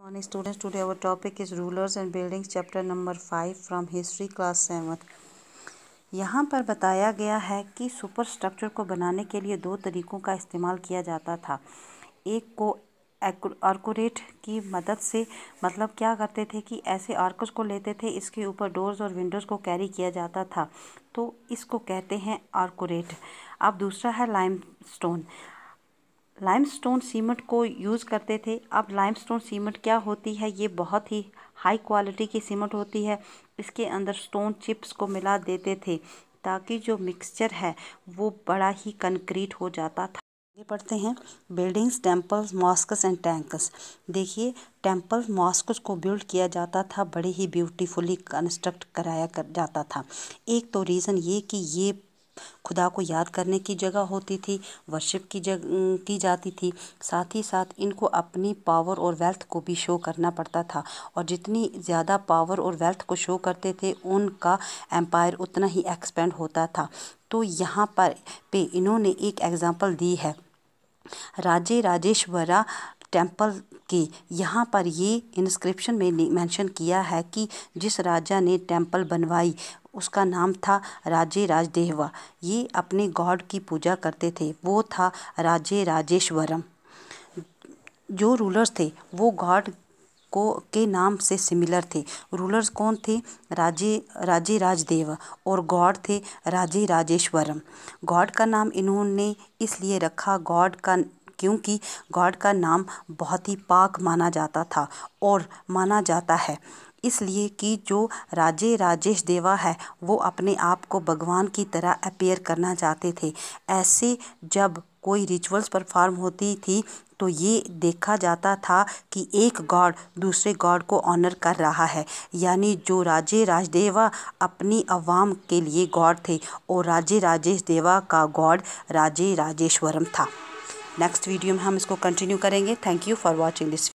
morning students today our topic is rulers and buildings chapter number five from history class seven यहाँ पर बताया गया है कि सुपर स्ट्रक्चर को बनाने के लिए दो तरीक़ों का इस्तेमाल किया जाता था एक को आर्कोरेट की मदद से मतलब क्या करते थे कि ऐसे आर्कस को लेते थे इसके ऊपर डोर्स और विंडोज़ को कैरी किया जाता था तो इसको कहते हैं आर्कोरेट अब दूसरा है लाइम स्टोन लाइमस्टोन सीमेंट को यूज़ करते थे अब लाइमस्टोन सीमेंट क्या होती है ये बहुत ही हाई क्वालिटी की सीमेंट होती है इसके अंदर स्टोन चिप्स को मिला देते थे ताकि जो मिक्सचर है वो बड़ा ही कंक्रीट हो जाता था आगे पढ़ते हैं buildings temples mosques and tanks देखिए टेम्पल मॉस्कस को बिल्ड किया जाता था बड़े ही ब्यूटीफुली कंस्ट्रक्ट कराया कर जाता था एक तो रीज़न ये कि ये खुदा को याद करने की जगह होती थी वर्शिप की जग की जाती थी साथ ही साथ इनको अपनी पावर और वेल्थ को भी शो करना पड़ता था और जितनी ज़्यादा पावर और वेल्थ को शो करते थे उनका एम्पायर उतना ही एक्सपेंड होता था तो यहाँ पर पे इन्होंने एक एग्ज़ाम्पल दी है राजे राजेश्वरा टेम्पल की यहाँ पर ये इंस्क्रिप्शन में मेंशन किया है कि जिस राजा ने टेम्पल बनवाई उसका नाम था राजे राजदेहवा ये अपने गॉड की पूजा करते थे वो था राजे राजेश्वरम जो रूलर्स थे वो गॉड को के नाम से सिमिलर थे रूलर्स कौन थे राजे राजे राजदेव और गॉड थे राजे राजेश्वरम गॉड का नाम इन्होंने इसलिए रखा गॉड का क्योंकि गॉड का नाम बहुत ही पाक माना जाता था और माना जाता है इसलिए कि जो राजे राजेश देवा है वो अपने आप को भगवान की तरह अपेयर करना चाहते थे ऐसे जब कोई रिचुअल्स परफॉर्म होती थी तो ये देखा जाता था कि एक गॉड दूसरे गॉड को ऑनर कर रहा है यानी जो राजे राजदेवा अपनी आवाम के लिए गॉड थे और राजे राजेश देवा का गॉड राजे राजेश्वरम था नेक्स्ट वीडियो में हम इसको कंटिन्यू करेंगे thank you for watching this